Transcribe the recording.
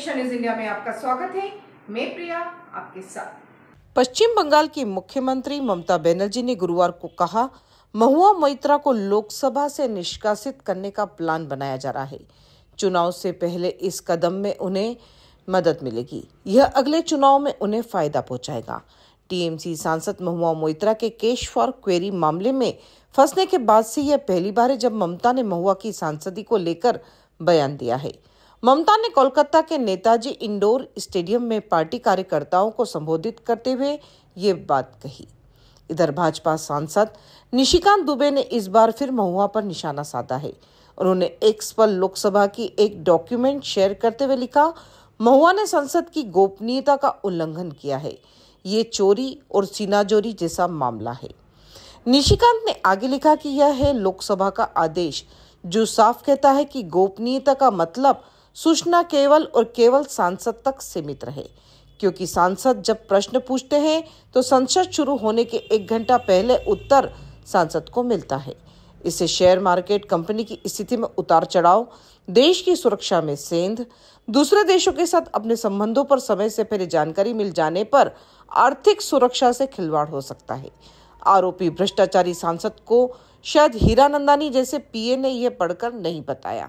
Asia news India में आपका स्वागत है मैं प्रिया आपके साथ पश्चिम बंगाल की मुख्यमंत्री ममता बनर्जी ने गुरुवार को कहा महुआ मोइत्रा को लोकसभा से निष्कासित करने का प्लान बनाया जा रहा है चुनाव से पहले इस कदम में उन्हें मदद मिलेगी यह अगले चुनाव में उन्हें फायदा पहुंचाएगा टीएमसी सांसद महुआ मोइत्रा के केश फॉर क्वेरी मामले में फंसने के बाद से यह पहली बार है जब ममता ने महुआ की सांसदी को लेकर बयान दिया है ममता ने कोलकाता के नेताजी इंडोर स्टेडियम में पार्टी कार्यकर्ताओं को संबोधित करते हुए ये बात कही इधर भाजपा सांसद निशिकांत दुबे ने इस बार फिर महुआ पर निशाना साधा है उन्होंने एक्स पर लोकसभा की एक डॉक्यूमेंट शेयर करते हुए लिखा महुआ ने संसद की गोपनीयता का उल्लंघन किया है ये चोरी और सीनाजोरी जैसा मामला है निशिकांत ने आगे लिखा कि यह है लोकसभा का आदेश जो साफ कहता है कि गोपनीयता का मतलब सूचना केवल और केवल सांसद तक सीमित रहे क्योंकि सांसद जब प्रश्न पूछते हैं तो संसद शुरू होने के एक घंटा पहले उत्तर सांसद को मिलता है इससे शेयर मार्केट कंपनी की स्थिति में उतार चढ़ाव देश की सुरक्षा में सेंध दूसरे देशों के साथ अपने संबंधों पर समय से पहले जानकारी मिल जाने पर आर्थिक सुरक्षा से खिलवाड़ हो सकता है आरोपी भ्रष्टाचारी सांसद को शायद हीरा नंदानी जैसे पीए ने यह पढ़कर नहीं बताया